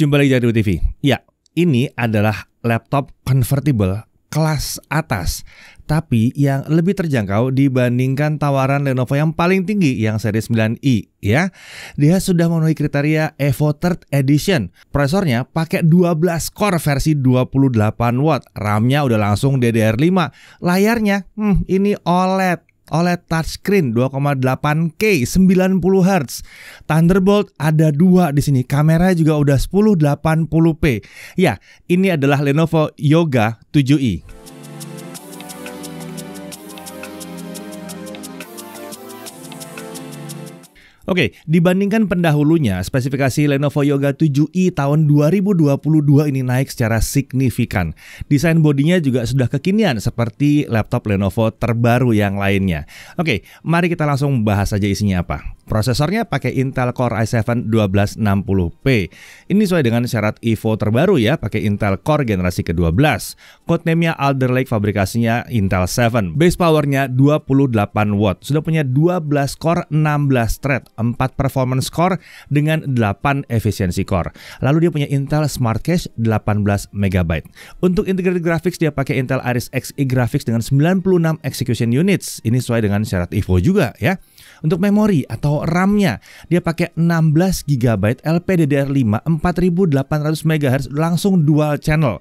Jumpa lagi di TV. Ya, ini adalah laptop convertible kelas atas, tapi yang lebih terjangkau dibandingkan tawaran Lenovo yang paling tinggi yang seri 9i ya. Dia sudah memenuhi kriteria Evo Third Edition. Prosesornya pakai 12 core versi 28 watt. RAM-nya udah langsung DDR5. Layarnya, hmm, ini OLED OLED touchscreen 2,8K 90Hz. Thunderbolt ada dua di sini. Kameranya juga udah 1080p. Ya, ini adalah Lenovo Yoga 7i. Oke, dibandingkan pendahulunya, spesifikasi Lenovo Yoga 7i tahun 2022 ini naik secara signifikan. Desain bodinya juga sudah kekinian seperti laptop Lenovo terbaru yang lainnya. Oke, mari kita langsung bahas saja isinya apa. Prosesornya pakai Intel Core i7 1260P. Ini sesuai dengan syarat EVO terbaru ya, pakai Intel Core generasi ke-12. Codename-nya Alder Lake, fabrikasinya Intel 7. Base powernya 28 watt. Sudah punya 12 core 16 thread 4 performance core dengan 8 efficiency core. Lalu dia punya Intel Smart Cache 18 MB. Untuk integrated graphics dia pakai Intel Iris Xe graphics dengan 96 execution units. Ini sesuai dengan syarat Evo juga ya. Untuk memori atau RAM-nya, dia pakai 16GB LPDDR5 4800 MHz langsung dual channel.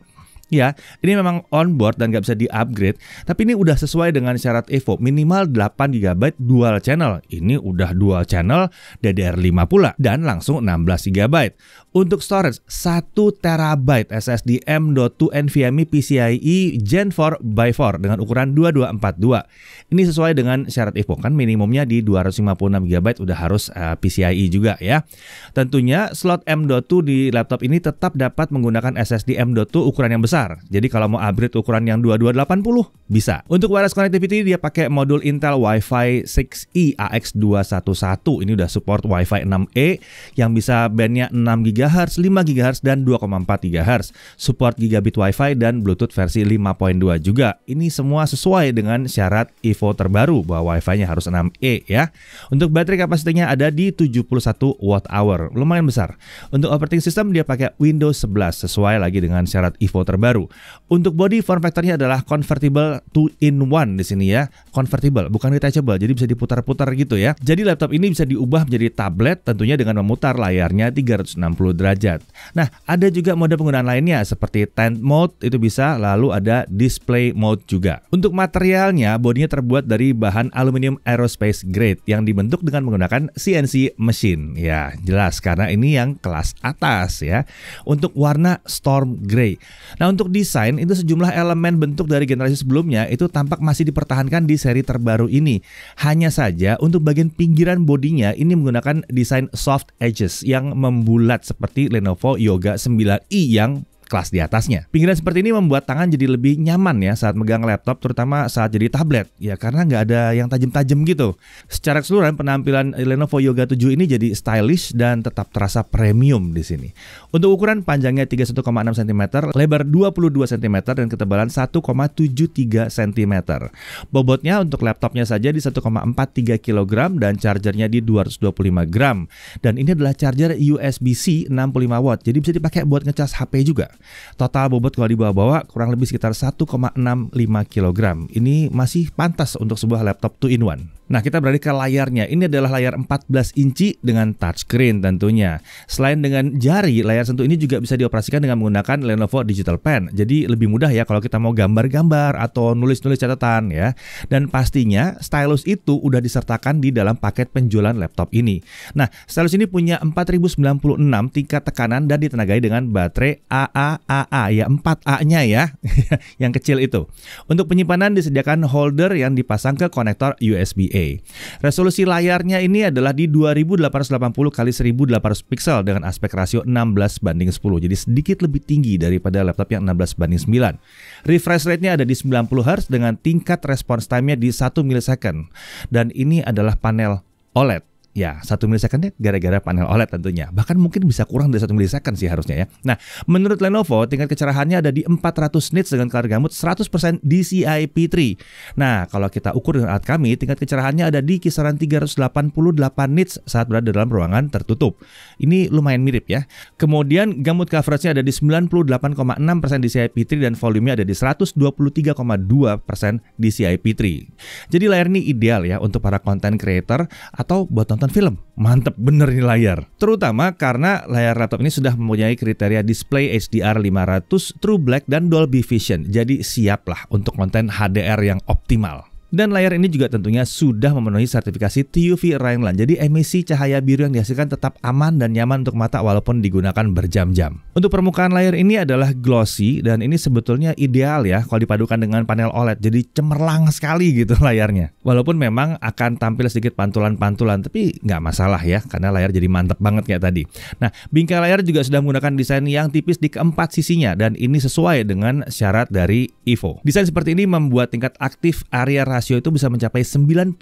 Ya, ini memang onboard dan nggak bisa di-upgrade, tapi ini udah sesuai dengan syarat EVO, minimal 8 GB dual channel. Ini udah dual channel DDR5 pula, dan langsung 16 GB. Untuk storage, 1 TB SSD M.2 NVMe PCIe Gen 4 x 4 dengan ukuran 2242. Ini sesuai dengan syarat EVO, kan minimumnya di 256 GB udah harus uh, eh, PCIe juga ya. Tentunya slot M.2 di laptop ini tetap dapat menggunakan SSD M.2 ukuran yang besar besar. Jadi kalau mau upgrade ukuran yang 2280 bisa. Untuk wireless connectivity dia pakai modul Intel Wi-Fi 6E AX211. Ini udah support Wi-Fi 6E yang bisa bandnya 6 GHz, 5 GHz dan 2,4 GHz. Support gigabit Wi-Fi dan Bluetooth versi 5.2 juga. Ini semua sesuai dengan syarat Evo terbaru bahwa Wi-Fi-nya harus 6E ya. Untuk baterai kapasitinya ada di 71 watt hour. Lumayan besar. Untuk operating system dia pakai Windows 11 sesuai lagi dengan syarat Evo terbaru baru. Untuk body form factornya adalah convertible 2 in one di sini ya. Convertible, bukan detachable. Jadi bisa diputar-putar gitu ya. Jadi laptop ini bisa diubah menjadi tablet tentunya dengan memutar layarnya 360 derajat. Nah, ada juga mode penggunaan lainnya seperti tent mode itu bisa, lalu ada display mode juga. Untuk materialnya, bodinya terbuat dari bahan aluminium aerospace grade yang dibentuk dengan menggunakan CNC machine. Ya, jelas karena ini yang kelas atas ya. Untuk warna storm gray. Nah, untuk untuk desain itu sejumlah elemen bentuk dari generasi sebelumnya itu tampak masih dipertahankan di seri terbaru ini. Hanya saja untuk bagian pinggiran bodinya ini menggunakan desain soft edges yang membulat seperti Lenovo Yoga 9i yang kelas di atasnya. Pinggiran seperti ini membuat tangan jadi lebih nyaman ya saat megang laptop, terutama saat jadi tablet. Ya karena nggak ada yang tajam-tajam gitu. Secara keseluruhan penampilan Lenovo Yoga 7 ini jadi stylish dan tetap terasa premium di sini. Untuk ukuran panjangnya 31,6 cm, lebar 22 cm dan ketebalan 1,73 cm. Bobotnya untuk laptopnya saja di 1,43 kg dan chargernya di 225 gram. Dan ini adalah charger USB-C 65 watt, jadi bisa dipakai buat ngecas HP juga. Total bobot kalau dibawa-bawa kurang lebih sekitar 1,65 kg. Ini masih pantas untuk sebuah laptop 2 in 1. Nah, kita beralih ke layarnya. Ini adalah layar 14 inci dengan touchscreen tentunya. Selain dengan jari, layar sentuh ini juga bisa dioperasikan dengan menggunakan Lenovo Digital Pen. Jadi lebih mudah ya kalau kita mau gambar-gambar atau nulis-nulis catatan ya. Dan pastinya stylus itu udah disertakan di dalam paket penjualan laptop ini. Nah, stylus ini punya 4096 tingkat tekanan dan ditenagai dengan baterai AA Aa ya 4A-nya ya yang kecil itu. Untuk penyimpanan disediakan holder yang dipasang ke konektor USB-A. Resolusi layarnya ini adalah di 2880 kali 1800 pixel dengan aspek rasio 16 banding 10. Jadi sedikit lebih tinggi daripada laptop yang 16 banding 9. Refresh rate-nya ada di 90 Hz dengan tingkat response time-nya di 1 milisecond. Dan ini adalah panel OLED. Ya, satu milisekundnya gara-gara panel OLED tentunya. Bahkan mungkin bisa kurang dari satu milisecond sih harusnya ya. Nah, menurut Lenovo, tingkat kecerahannya ada di 400 nits dengan color gamut 100% DCI P3. Nah, kalau kita ukur dengan alat kami, tingkat kecerahannya ada di kisaran 388 nits saat berada dalam ruangan tertutup. Ini lumayan mirip ya. Kemudian gamut coveragenya ada di 98,6% DCI P3 dan volumenya ada di 123,2% DCI P3. Jadi layar ini ideal ya untuk para content creator atau buat nonton nonton film. Mantep bener nih layar. Terutama karena layar laptop ini sudah mempunyai kriteria display HDR 500, True Black, dan Dolby Vision. Jadi siaplah untuk konten HDR yang optimal. Dan layar ini juga tentunya sudah memenuhi sertifikasi TUV Rheinland. Jadi emisi cahaya biru yang dihasilkan tetap aman dan nyaman untuk mata walaupun digunakan berjam-jam. Untuk permukaan layar ini adalah glossy dan ini sebetulnya ideal ya kalau dipadukan dengan panel OLED. Jadi cemerlang sekali gitu layarnya. Walaupun memang akan tampil sedikit pantulan-pantulan tapi nggak masalah ya karena layar jadi mantep banget kayak tadi. Nah, bingkai layar juga sudah menggunakan desain yang tipis di keempat sisinya dan ini sesuai dengan syarat dari EVO. Desain seperti ini membuat tingkat aktif area rasio itu bisa mencapai 91%.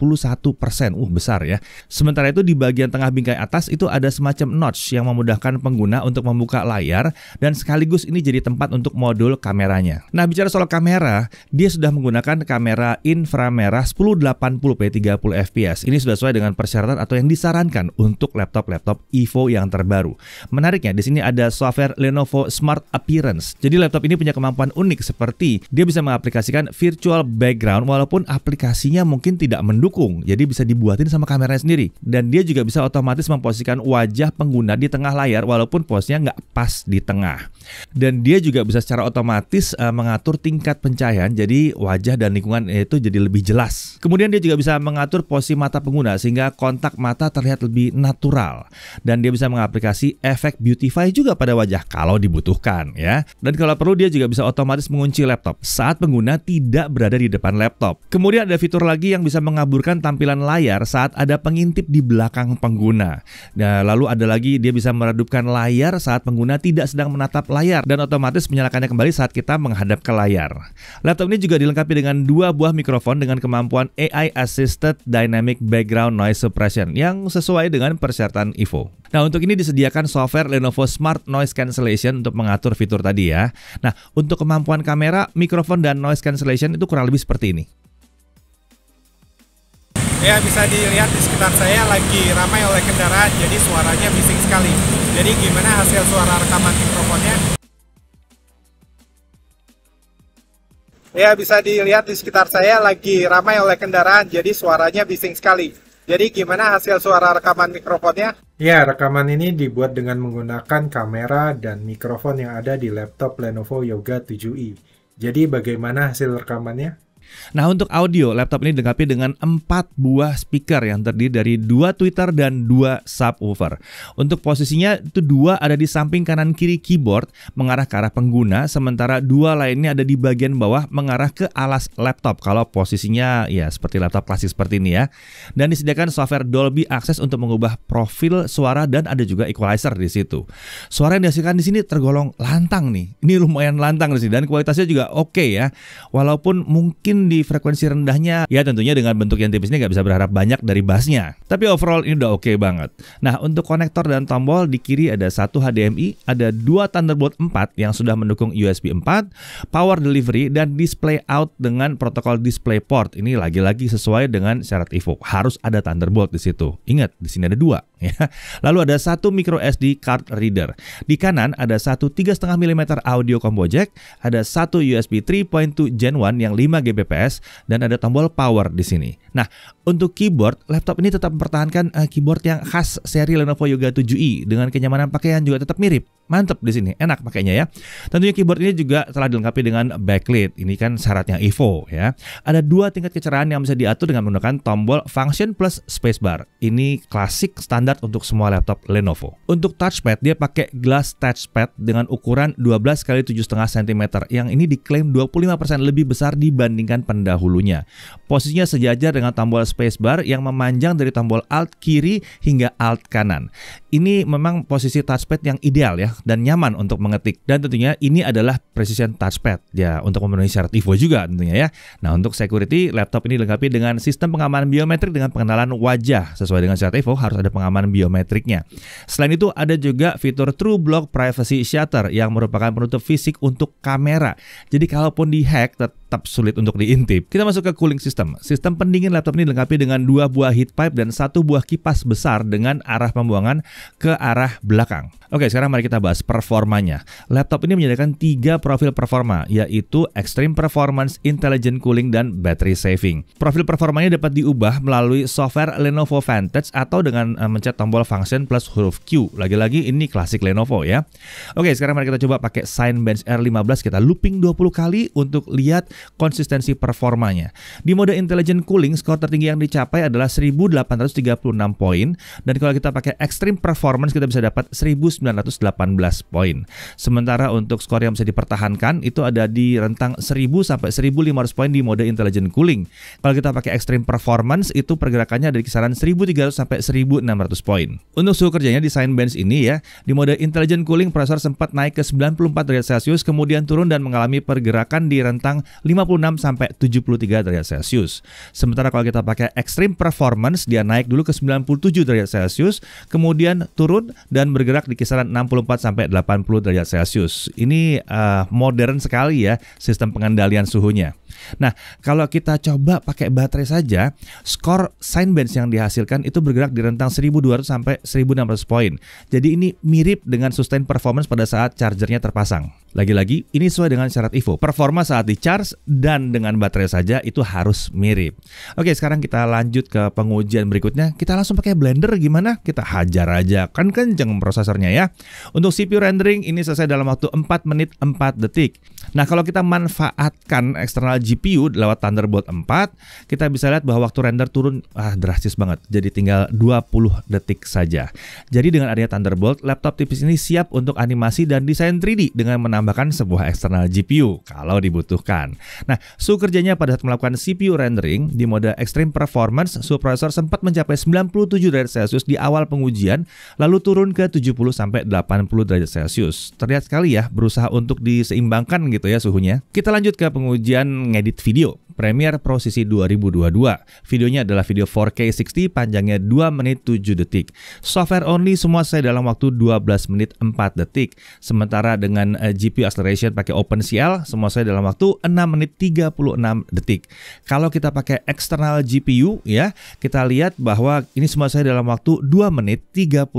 Uh, besar ya. Sementara itu di bagian tengah bingkai atas itu ada semacam notch yang memudahkan pengguna untuk membuka layar dan sekaligus ini jadi tempat untuk modul kameranya. Nah, bicara soal kamera, dia sudah menggunakan kamera inframerah 1080p 30 fps. Ini sudah sesuai dengan persyaratan atau yang disarankan untuk laptop-laptop EVO yang terbaru. Menariknya di sini ada software Lenovo Smart Appearance. Jadi laptop ini punya kemampuan unik seperti dia bisa mengaplikasikan virtual background walaupun aplikasi aplikasinya mungkin tidak mendukung. Jadi bisa dibuatin sama kameranya sendiri. Dan dia juga bisa otomatis memposisikan wajah pengguna di tengah layar walaupun posnya nggak pas di tengah. Dan dia juga bisa secara otomatis uh, mengatur tingkat pencahayaan. Jadi wajah dan lingkungan itu jadi lebih jelas. Kemudian dia juga bisa mengatur posisi mata pengguna sehingga kontak mata terlihat lebih natural. Dan dia bisa mengaplikasi efek beautify juga pada wajah kalau dibutuhkan ya. Dan kalau perlu dia juga bisa otomatis mengunci laptop saat pengguna tidak berada di depan laptop. Kemudian Kemudian ada fitur lagi yang bisa mengaburkan tampilan layar saat ada pengintip di belakang pengguna. Nah, lalu ada lagi dia bisa meredupkan layar saat pengguna tidak sedang menatap layar dan otomatis menyalakannya kembali saat kita menghadap ke layar. Laptop ini juga dilengkapi dengan dua buah mikrofon dengan kemampuan AI Assisted Dynamic Background Noise Suppression yang sesuai dengan persyaratan Evo. Nah, untuk ini disediakan software Lenovo Smart Noise Cancellation untuk mengatur fitur tadi ya. Nah, untuk kemampuan kamera, mikrofon dan noise cancellation itu kurang lebih seperti ini ya bisa dilihat di sekitar saya lagi ramai oleh kendaraan jadi suaranya bising sekali jadi gimana hasil suara rekaman mikrofonnya ya bisa dilihat di sekitar saya lagi ramai oleh kendaraan jadi suaranya bising sekali jadi gimana hasil suara rekaman mikrofonnya? Ya, rekaman ini dibuat dengan menggunakan kamera dan mikrofon yang ada di laptop Lenovo Yoga 7i. Jadi bagaimana hasil rekamannya? Nah untuk audio, laptop ini dilengkapi dengan 4 buah speaker yang terdiri dari dua tweeter dan dua subwoofer. Untuk posisinya itu dua ada di samping kanan kiri keyboard mengarah ke arah pengguna, sementara dua lainnya ada di bagian bawah mengarah ke alas laptop. Kalau posisinya ya seperti laptop klasik seperti ini ya. Dan disediakan software Dolby Access untuk mengubah profil suara dan ada juga equalizer di situ. Suara yang dihasilkan di sini tergolong lantang nih. Ini lumayan lantang sih dan kualitasnya juga oke okay ya. Walaupun mungkin mungkin di frekuensi rendahnya ya tentunya dengan bentuk yang tipis ini nggak bisa berharap banyak dari bassnya. Tapi overall ini udah oke okay banget. Nah untuk konektor dan tombol di kiri ada satu HDMI, ada dua Thunderbolt 4 yang sudah mendukung USB 4, power delivery dan display out dengan protokol DisplayPort. Ini lagi-lagi sesuai dengan syarat Evo. Harus ada Thunderbolt di situ. Ingat di sini ada dua. Ya. Lalu ada satu micro SD card reader. Di kanan ada satu 3,5 mm audio combo jack, ada satu USB 3.2 Gen 1 yang 5 GB dan ada tombol power di sini. Nah, untuk keyboard, laptop ini tetap mempertahankan eh, keyboard yang khas seri Lenovo Yoga 7i dengan kenyamanan pakaian juga tetap mirip. Mantep di sini, enak pakainya ya. Tentunya keyboard ini juga telah dilengkapi dengan backlit. Ini kan syaratnya Evo ya. Ada dua tingkat kecerahan yang bisa diatur dengan menggunakan tombol Function plus Spacebar. Ini klasik standar untuk semua laptop Lenovo. Untuk touchpad, dia pakai glass touchpad dengan ukuran 12 x 7,5 cm yang ini diklaim 25% lebih besar dibandingkan dengan pendahulunya. Posisinya sejajar dengan tombol spacebar yang memanjang dari tombol Alt kiri hingga Alt kanan. Ini memang posisi touchpad yang ideal ya dan nyaman untuk mengetik. Dan tentunya ini adalah precision touchpad ya untuk memenuhi syarat IVO e juga tentunya ya. Nah untuk security laptop ini dilengkapi dengan sistem pengamanan biometrik dengan pengenalan wajah sesuai dengan syarat IVO e harus ada pengamanan biometriknya. Selain itu ada juga fitur True Block Privacy Shutter yang merupakan penutup fisik untuk kamera. Jadi kalaupun dihack tetap sulit untuk diintip. Kita masuk ke cooling system. Sistem pendingin laptop ini dilengkapi dengan dua buah heat pipe dan satu buah kipas besar dengan arah pembuangan ke arah belakang. Oke, sekarang mari kita bahas performanya. Laptop ini menyediakan tiga profil performa, yaitu Extreme Performance, Intelligent Cooling, dan Battery Saving. Profil performanya dapat diubah melalui software Lenovo Vantage atau dengan eh, mencet tombol function plus huruf Q. Lagi-lagi ini klasik Lenovo ya. Oke, sekarang mari kita coba pakai Signbench R15. Kita looping 20 kali untuk lihat konsistensi performanya. Di mode intelligent cooling, skor tertinggi yang dicapai adalah 1836 poin dan kalau kita pakai extreme performance kita bisa dapat 1918 poin. Sementara untuk skor yang bisa dipertahankan itu ada di rentang 1000 sampai 1500 poin di mode intelligent cooling. Kalau kita pakai extreme performance itu pergerakannya dari kisaran 1300 sampai 1600 poin. Untuk suhu kerjanya desain bench ini ya, di mode intelligent cooling prosesor sempat naik ke 94 derajat Celcius kemudian turun dan mengalami pergerakan di rentang 56 sampai 73 derajat Celcius. Sementara kalau kita pakai extreme performance dia naik dulu ke 97 derajat Celcius, kemudian turun dan bergerak di kisaran 64 sampai 80 derajat Celcius. Ini uh, modern sekali ya sistem pengendalian suhunya. Nah, kalau kita coba pakai baterai saja, skor Signbench yang dihasilkan itu bergerak di rentang 1200 sampai 1600 poin. Jadi ini mirip dengan sustain performance pada saat chargernya terpasang. Lagi-lagi, ini sesuai dengan syarat IVO. Performa saat di charge dan dengan baterai saja itu harus mirip. Oke, sekarang kita lanjut ke pengujian berikutnya. Kita langsung pakai Blender gimana? Kita hajar aja. Kan kenceng prosesornya ya. Untuk CPU rendering ini selesai dalam waktu 4 menit 4 detik. Nah, kalau kita manfaatkan eksternal GPU lewat Thunderbolt 4, kita bisa lihat bahwa waktu render turun ah drastis banget. Jadi tinggal 20 detik saja. Jadi dengan area Thunderbolt, laptop tipis ini siap untuk animasi dan desain 3D dengan menambah menambahkan sebuah eksternal GPU kalau dibutuhkan. Nah, suhu kerjanya pada saat melakukan CPU rendering di mode Extreme Performance, suhu prosesor sempat mencapai 97 derajat Celcius di awal pengujian, lalu turun ke 70 sampai 80 derajat Celcius. Terlihat sekali ya, berusaha untuk diseimbangkan gitu ya suhunya. Kita lanjut ke pengujian ngedit video. Premiere Pro CC 2022. Videonya adalah video 4K 60 panjangnya 2 menit 7 detik. Software only semua saya dalam waktu 12 menit 4 detik. Sementara dengan G eh, GPU Acceleration pakai OpenCL, semua saya dalam waktu 6 menit 36 detik. Kalau kita pakai eksternal GPU ya, kita lihat bahwa ini semua saya dalam waktu 2 menit 35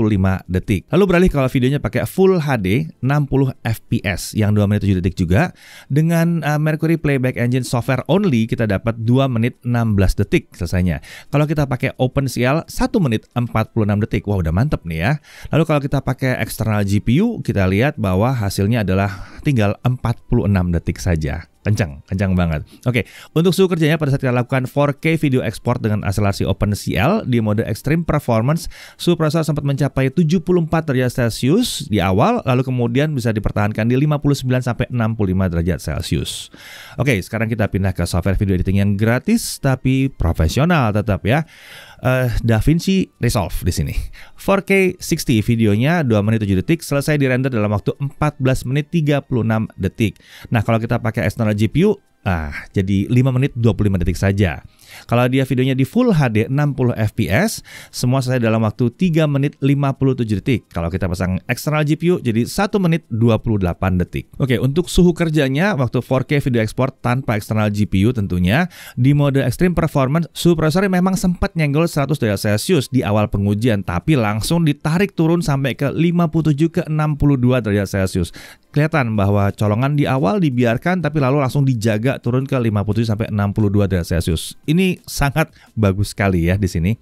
detik. Lalu beralih kalau videonya pakai Full HD 60 fps yang 2 menit 7 detik juga. Dengan uh, Mercury Playback Engine software only kita dapat 2 menit 16 detik selesainya. Kalau kita pakai OpenCL 1 menit 46 detik. Wah, udah mantep nih ya. Lalu kalau kita pakai eksternal GPU, kita lihat bahwa hasilnya adalah tinggal 46 detik saja. Kencang, kencang banget. Oke, untuk suhu kerjanya pada saat kita lakukan 4K video export dengan akselerasi OpenCL di mode Extreme Performance, suhu prosesor sempat mencapai 74 derajat Celcius di awal, lalu kemudian bisa dipertahankan di 59 sampai 65 derajat Celcius. Oke, sekarang kita pindah ke software video editing yang gratis tapi profesional tetap ya uh, eh, DaVinci Resolve di sini. 4K 60 videonya 2 menit 7 detik selesai dirender dalam waktu 14 menit 36 detik. Nah, kalau kita pakai external GPU ah jadi 5 menit 25 detik saja. Kalau dia videonya di Full HD 60 fps, semua selesai dalam waktu 3 menit 57 detik. Kalau kita pasang external GPU jadi 1 menit 28 detik. Oke, untuk suhu kerjanya waktu 4K video ekspor tanpa external GPU tentunya, di mode Extreme Performance, suhu prosesor memang sempat nyenggol 100 derajat Celsius di awal pengujian, tapi langsung ditarik turun sampai ke 57 ke 62 derajat Celsius. kelihatan bahwa colongan di awal dibiarkan tapi lalu langsung dijaga turun ke 57 sampai 62 derajat Celsius. Ini ini sangat bagus sekali ya di sini.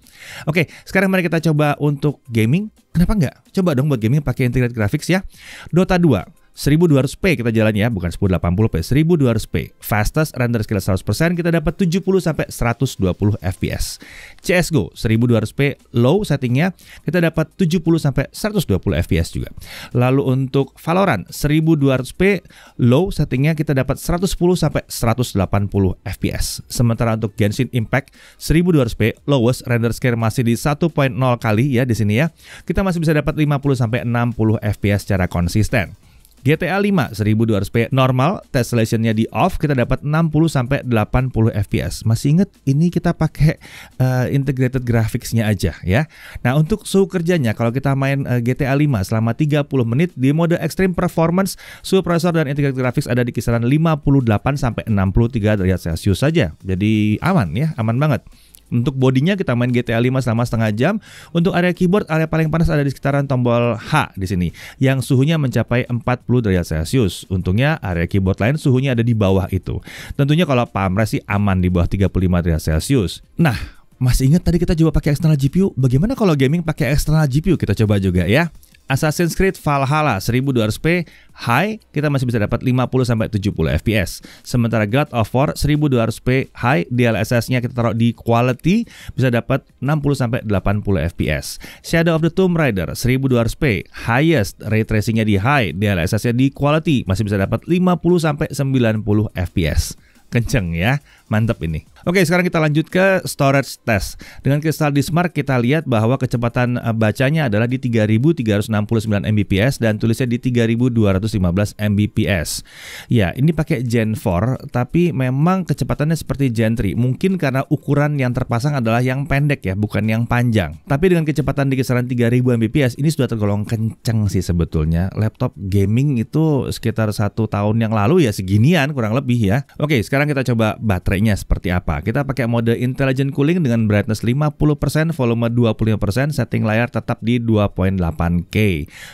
Oke, sekarang mari kita coba untuk gaming. Kenapa enggak? Coba dong buat gaming pakai integrated graphics ya. Dota 2. 1200p kita jalan ya, bukan 1080p, 1200p. Fastest render skill 100% kita dapat 70 sampai 120 fps. CS:GO 1200p low settingnya kita dapat 70 sampai 120 fps juga. Lalu untuk Valorant 1200p low settingnya kita dapat 110 sampai 180 fps. Sementara untuk Genshin Impact 1200p lowest render scale masih di 1.0 kali ya di sini ya. Kita masih bisa dapat 50 sampai 60 fps secara konsisten. GTA 5 1200p normal, tessellationnya nya di off, kita dapat 60 sampai 80 fps. Masih inget ini kita pakai uh, integrated graphics-nya aja ya. Nah, untuk suhu kerjanya kalau kita main uh, eh, GTA 5 selama 30 menit di mode extreme performance, suhu processor dan integrated graphics ada di kisaran 58 sampai 63 derajat Celcius saja. Jadi aman ya, aman banget. Untuk bodinya kita main GTA 5 selama setengah jam. Untuk area keyboard, area paling panas ada di sekitaran tombol H di sini, yang suhunya mencapai 40 derajat Celcius. Untungnya area keyboard lain suhunya ada di bawah itu. Tentunya kalau pamres sih aman di bawah 35 derajat Celcius. Nah, masih ingat tadi kita coba pakai eksternal GPU? Bagaimana kalau gaming pakai eksternal GPU? Kita coba juga ya. Assassin's Creed Valhalla 1200p high kita masih bisa dapat 50 sampai 70 FPS. Sementara God of War 1200p high DLSS-nya kita taruh di quality bisa dapat 60 sampai 80 FPS. Shadow of the Tomb Raider 1200p highest ray tracing-nya di high, DLSS-nya di quality masih bisa dapat 50 sampai 90 FPS. Kenceng ya. Mantap ini. Oke, sekarang kita lanjut ke storage test. Dengan kristal Dismark kita lihat bahwa kecepatan eh, bacanya adalah di 3369 Mbps dan tulisnya di 3215 Mbps. Ya, ini pakai Gen 4 tapi memang kecepatannya seperti Gen 3. Mungkin karena ukuran yang terpasang adalah yang pendek ya, bukan yang panjang. Tapi dengan kecepatan di kisaran 3000 Mbps ini sudah tergolong kenceng sih sebetulnya. Laptop gaming itu sekitar satu tahun yang lalu ya seginian kurang lebih ya. Oke, sekarang kita coba baterai baterainya seperti apa. Kita pakai mode intelligent cooling dengan brightness 50%, volume 25%, setting layar tetap di 2.8K.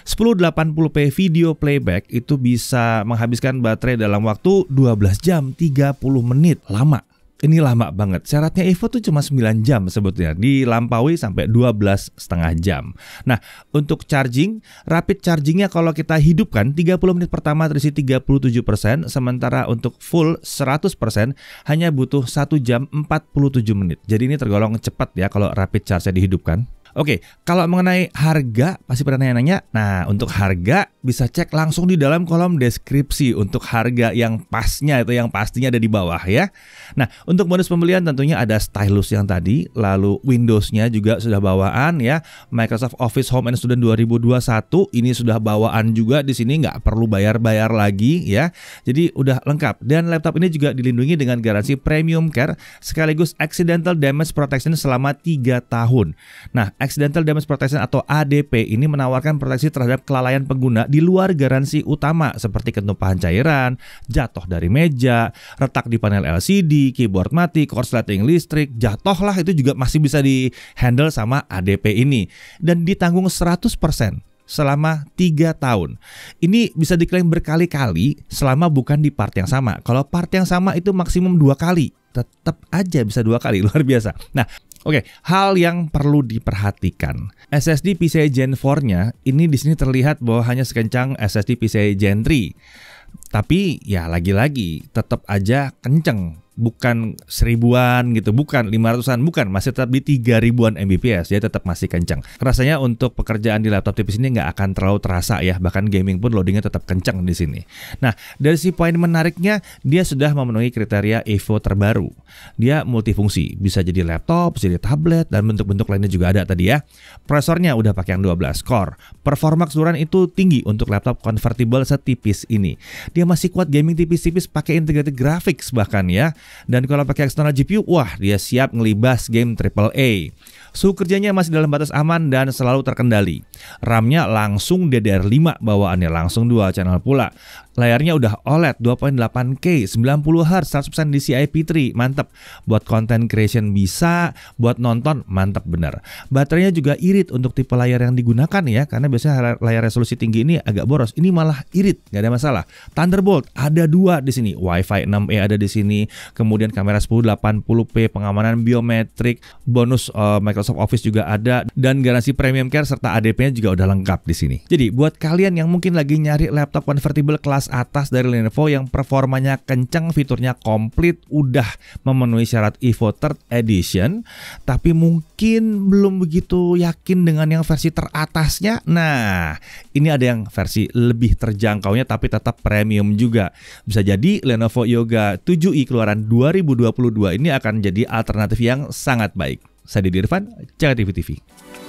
1080p video playback itu bisa menghabiskan baterai dalam waktu 12 jam 30 menit. Lama ini lama banget. Syaratnya Evo tuh cuma 9 jam sebetulnya, dilampaui sampai 12 setengah jam. Nah, untuk charging, rapid chargingnya kalau kita hidupkan 30 menit pertama terisi 37%, sementara untuk full 100% hanya butuh 1 jam 47 menit. Jadi ini tergolong cepat ya kalau rapid charge-nya dihidupkan. Oke, kalau mengenai harga pasti pernah nanya-nanya. Nah, untuk harga bisa cek langsung di dalam kolom deskripsi untuk harga yang pasnya itu yang pastinya ada di bawah ya. Nah, untuk bonus pembelian tentunya ada stylus yang tadi, lalu Windows-nya juga sudah bawaan ya. Microsoft Office Home and Student 2021 ini sudah bawaan juga di sini nggak perlu bayar-bayar lagi ya. Jadi udah lengkap dan laptop ini juga dilindungi dengan garansi premium care sekaligus accidental damage protection selama 3 tahun. Nah, Accidental Damage Protection atau ADP ini menawarkan proteksi terhadap kelalaian pengguna di luar garansi utama seperti ketumpahan cairan, jatuh dari meja, retak di panel LCD, keyboard mati, korsleting listrik, jatuh lah itu juga masih bisa di handle sama ADP ini dan ditanggung 100% selama tiga tahun. Ini bisa diklaim berkali-kali selama bukan di part yang sama. Kalau part yang sama itu maksimum dua kali tetap aja bisa dua kali luar biasa. Nah, Oke, okay, hal yang perlu diperhatikan. SSD PCIe Gen 4-nya ini di sini terlihat bahwa hanya sekencang SSD PCIe Gen 3. Tapi ya lagi-lagi tetap aja kenceng bukan seribuan gitu, bukan lima ratusan, bukan, masih tetap di tiga ribuan Mbps, dia tetap masih kencang. Rasanya untuk pekerjaan di laptop tipis ini nggak akan terlalu terasa ya, bahkan gaming pun loadingnya tetap kencang di sini. Nah, dari si poin menariknya, dia sudah memenuhi kriteria Evo terbaru. Dia multifungsi, bisa jadi laptop, bisa jadi tablet, dan bentuk-bentuk lainnya juga ada tadi ya. Prosesornya udah pakai yang 12 core. Performa keseluruhan itu tinggi untuk laptop convertible setipis ini. Dia masih kuat gaming tipis-tipis pakai integrated graphics bahkan ya dan kalau pakai external GPU, wah dia siap ngelibas game AAA. Suhu kerjanya masih dalam batas aman dan selalu terkendali. RAM-nya langsung DDR5 bawaannya langsung dua channel pula. Layarnya udah OLED 2.8K, 90Hz, 100% DCI P3, mantep. Buat konten creation bisa, buat nonton mantep bener. Baterainya juga irit untuk tipe layar yang digunakan ya, karena biasanya layar resolusi tinggi ini agak boros. Ini malah irit, nggak ada masalah. Thunderbolt ada dua di sini, WiFi 6E ada di sini, kemudian kamera 1080p, pengamanan biometrik, bonus uh, Microsoft Office juga ada, dan garansi premium care serta ADP-nya juga udah lengkap di sini. Jadi buat kalian yang mungkin lagi nyari laptop convertible kelas kelas atas dari Lenovo yang performanya kencang, fiturnya komplit, udah memenuhi syarat Evo 3 Edition, tapi mungkin belum begitu yakin dengan yang versi teratasnya. Nah, ini ada yang versi lebih terjangkaunya tapi tetap premium juga. Bisa jadi Lenovo Yoga 7i keluaran 2022 ini akan jadi alternatif yang sangat baik. Saya Didi Irfan, TV TV.